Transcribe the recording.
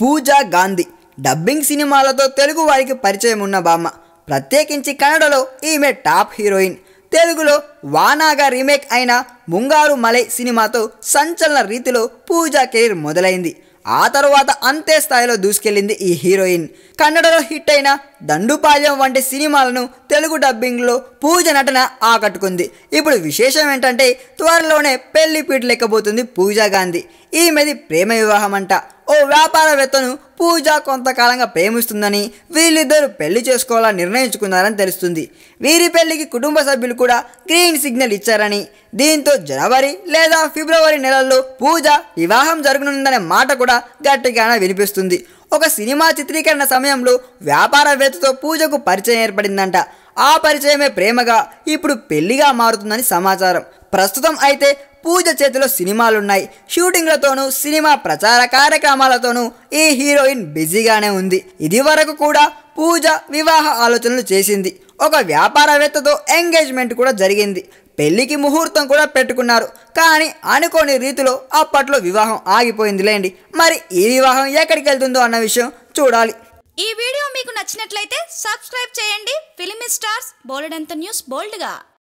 పూజా Gandhi dubbing సినిమాలతో తెలుగు వారికి పరిచయం ఉన్న బామ్మ ప్రత్యేకించి కన్నడలో ఈమె టాప్ హీరోయిన్ తెలుగులో వానాగా రీమేక్ అయిన ముంగారు మలై సినిమాతో సంచలన రీతిలో పూజా కెరీర్ మొదలైంది ఆ తర్వాత అంతే స్థాయిలో దూసుకెళ్లింది ఈ హీరోయిన్ కన్నడలో హిట్ అయిన దండుపాళ్యం వంటి సినిమాలను తెలుగు డబ్బింగ్లో పూజ నటన ఆకట్టుకుంది ఇప్పుడు విశేషం ఏంటంటే త్వరలోనే పెళ్లి పీట లెక్కబోతుంది పూజా గాంధీ ఈమెది ప్రేమ వివాహం అంట ఓ వ్యాపారవేత్తను పూజ కొంతకాలంగా ప్రేమిస్తుందని వీళ్ళిద్దరూ పెళ్లి చేసుకోవాలని నిర్ణయించుకున్నారని తెలుస్తుంది వీరి పెళ్లికి కుటుంబ సభ్యులు కూడా గ్రీన్ సిగ్నల్ ఇచ్చారని దీంతో జనవరి లేదా ఫిబ్రవరి నెలల్లో పూజ వివాహం జరగనుందనే మాట కూడా గట్టిగానే వినిపిస్తుంది ఒక సినిమా చిత్రీకరణ సమయంలో వ్యాపారవేత్తతో పూజకు పరిచయం ఏర్పడిందంట ఆ పరిచయమే ప్రేమగా ఇప్పుడు పెళ్లిగా మారుతుందని సమాచారం ప్రస్తుతం అయితే పూజ చేతిలో సినిమాలున్నాయి షూటింగ్లతోనూ సినిమా ప్రచార కార్యక్రమాలతోనూ ఈ హీరోయిన్ బిజీగానే ఉంది ఇది వరకు కూడా పూజ వివాహ ఆలోచనలు చేసింది ఒక వ్యాపారవేత్తతో ఎంగేజ్మెంట్ కూడా జరిగింది పెళ్లికి ముహూర్తం కూడా పెట్టుకున్నారు కానీ అనుకోని రీతిలో అప్పట్లో వివాహం ఆగిపోయిందిలేండి మరి ఈ వివాహం ఎక్కడికి వెళ్తుందో అన్న విషయం చూడాలి ఈ వీడియో మీకు నచ్చినట్లయితే సబ్స్క్రైబ్ చేయండి ఫిలిం స్టార్స్ బోల్డ్ అంత న్యూస్ బోల్డ్గా